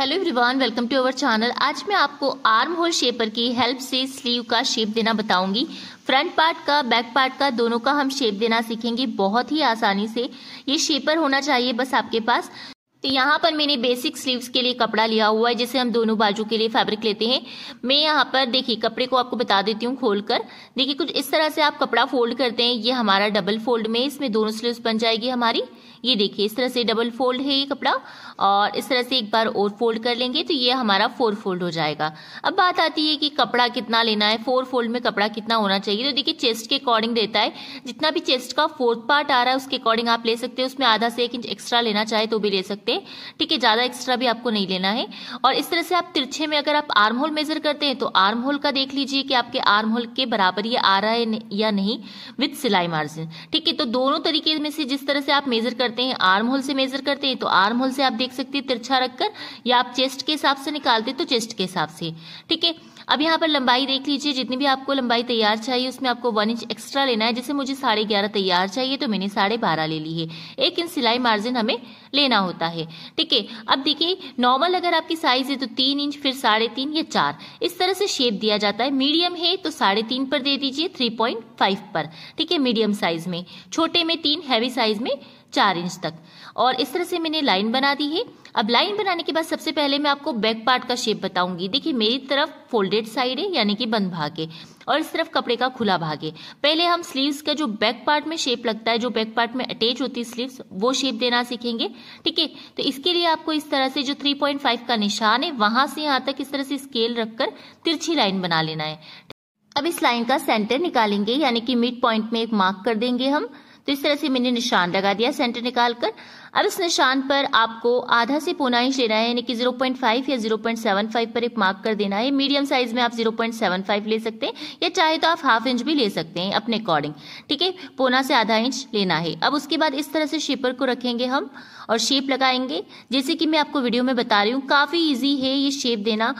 hello everyone welcome to our channel आज मैं आपको आर्म होल शेपर की हेल्प से स्लीव का शेप देना बताऊंगी फ्रंट पार्ट का बैक पार्ट का दोनों का हम शेप देना सीखेंगे बहुत ही आसानी से ये शेपर होना चाहिए बस आपके पास तो यहाँ पर मैंने बेसिक स्लीव्स के लिए कपड़ा लिया हुआ है जिसे हम दोनों बाजू के लिए फैब्रिक लेते हैं मैं यहाँ पर देखिए कपड़े को आपको बता देती हूँ खोल कर देखिए कुछ इस तरह से आप कपड़ा फोल्ड करते हैं ये हमारा डबल फोल्ड में इसमें दोनों स्लीव्स बन जाएगी हमारी ये देखिए इस तरह से डबल फोल्ड है ये कपड़ा और इस तरह से एक बार और फोल्ड कर लेंगे तो ये हमारा फोर फोल्ड हो जाएगा अब बात आती है कि कपड़ा कितना लेना है फोर फोल्ड में कपड़ा कितना होना चाहिए तो देखिए चेस्ट के अकॉर्डिंग देता है जितना भी चेस्ट का फोर्थ पार्ट आ रहा है उसके अकॉर्डिंग आप ले सकते हैं उसमें आधा से एक इंच एक्स्ट्रा लेना चाहे तो भी ले सकते सकते ठीक है ज़्यादा एक्स्ट्रा भी आपको नहीं लेना है और इस तरह से आप तिरछे में अगर आप आर्म होल मेजर करते हैं तो आर्म होल का देख लीजिए कि आपके आर्म होल के बराबर ये आ रहा है या नहीं विथ सिलाई मार्जिन ठीक है तो दोनों तरीके में से जिस तरह से आप मेजर करते हैं आर्म होल से मेजर करते हैं तो आर्म होल से आप देख सकते हैं तिरछा रखकर या आप चेस्ट के हिसाब से निकालते तो चेस्ट के हिसाब से ठीक है अब यहाँ पर लंबाई देख लीजिए जितनी भी आपको लंबाई तैयार चाहिए उसमें आपको वन इंच एक्स्ट्रा लेना है जैसे मुझे साढ़े ग्यारह तैयार चाहिए तो मैंने साढ़े बारह ले ली है एक इंच सिलाई मार्जिन हमें लेना होता है ठीक है अब देखिए नॉर्मल अगर आपकी साइज है तो तीन इंच फिर साढ़े तीन या चार इस तरह से शेप दिया जाता है मीडियम है तो साढ़े तीन पर दे दीजिए थ्री पॉइंट फाइव पर ठीक है मीडियम साइज में छोटे में तीन हैवी साइज में चार इंच तक और इस तरह से मैंने लाइन बना दी है अब लाइन बनाने के बाद सबसे पहले मैं आपको बैक पार्ट का शेप बताऊंगी देखिए मेरी तरफ फोल्डेड साइड है यानी कि बंद भाग है और इस तरफ कपड़े का खुला भाग है पहले हम स्लीव्स का जो बैक पार्ट में शेप लगता है जो बैक पार्ट में अटैच होती है स्लीव्स वो शेप देना सीखेंगे ठीक है तो इसके लिए आपको इस तरह से जो 3.5 का निशान है वहां से यहाँ तक इस तरह से स्केल रखकर तिरछी लाइन बना लेना है अब इस लाइन का सेंटर निकालेंगे यानी कि मिड पॉइंट में एक मार्क कर देंगे हम तो इस तरह से मैंने निशान लगा दिया सेंटर निकालकर अब इस निशान पर आपको आधा से पौना इंच लेना है यानी कि 0.5 या 0.75 पर एक मार्क कर देना है मीडियम साइज में आप 0.75 ले सकते हैं या चाहे तो आप हाफ इंच भी ले सकते हैं अपने अकॉर्डिंग ठीक है पौना से आधा इंच लेना है अब उसके बाद इस तरह से शेपर को रखेंगे हम और शेप लगाएंगे जैसे कि मैं आपको वीडियो में बता रही हूँ काफ़ी ईजी है ये शेप देना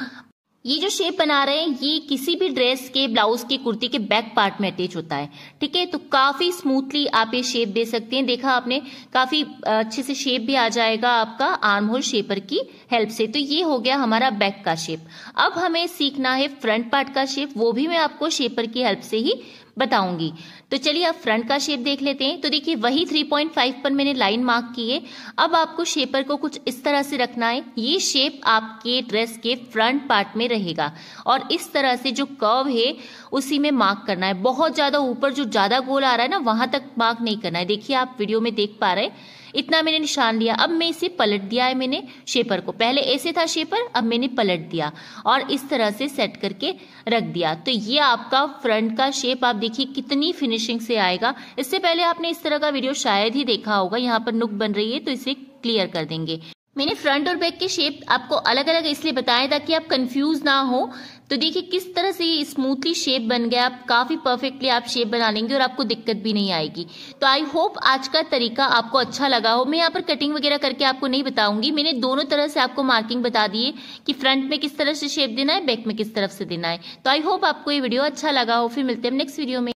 ये जो शेप बना रहे हैं ये किसी भी ड्रेस के ब्लाउज के कुर्ती के बैक पार्ट में अटैच होता है ठीक है तो काफी स्मूथली आप ये शेप दे सकते हैं देखा आपने काफी अच्छे से शेप भी आ जाएगा आपका आर्म होल शेपर की हेल्प से तो ये हो गया हमारा बैक का शेप अब हमें सीखना है फ्रंट पार्ट का शेप वो भी मैं आपको शेपर की हेल्प से ही बताऊंगी तो चलिए अब फ्रंट का शेप देख लेते हैं तो देखिए वही 3.5 पर मैंने लाइन मार्क की है अब आपको शेपर को कुछ इस तरह से रखना है ये शेप आपके ड्रेस के फ्रंट पार्ट में रहेगा और इस तरह से जो कर्व है उसी में मार्क करना है बहुत ज़्यादा ऊपर जो ज़्यादा गोल आ रहा है ना वहां तक मार्क नहीं करना है देखिए आप वीडियो में देख पा रहे हैं इतना मैंने निशान लिया अब मैं इसे पलट दिया है मैंने शेपर को पहले ऐसे था शेपर अब मैंने पलट दिया और इस तरह से सेट करके रख दिया तो ये आपका फ्रंट का शेप आप देखिए कितनी फिनिशिंग से आएगा इससे पहले आपने इस तरह का वीडियो शायद ही देखा होगा यहाँ पर नुक बन रही है तो इसे क्लियर कर देंगे मैंने फ्रंट और बैक के शेप आपको अलग अलग इसलिए बताया ताकि आप कंफ्यूज ना हो तो देखिए किस तरह से ये स्मूथली शेप बन गया आप काफ़ी परफेक्टली आप शेप बना लेंगे और आपको दिक्कत भी नहीं आएगी तो आई होप आज का तरीका आपको अच्छा लगा हो मैं यहाँ पर कटिंग वगैरह करके आपको नहीं बताऊंगी मैंने दोनों तरह से आपको मार्किंग बता दी है कि फ्रंट में किस तरह से शेप देना है बैक में किस तरफ से देना है तो आई होप आपको ये वीडियो अच्छा लगा हो फिर मिलते हैं नेक्स्ट वीडियो में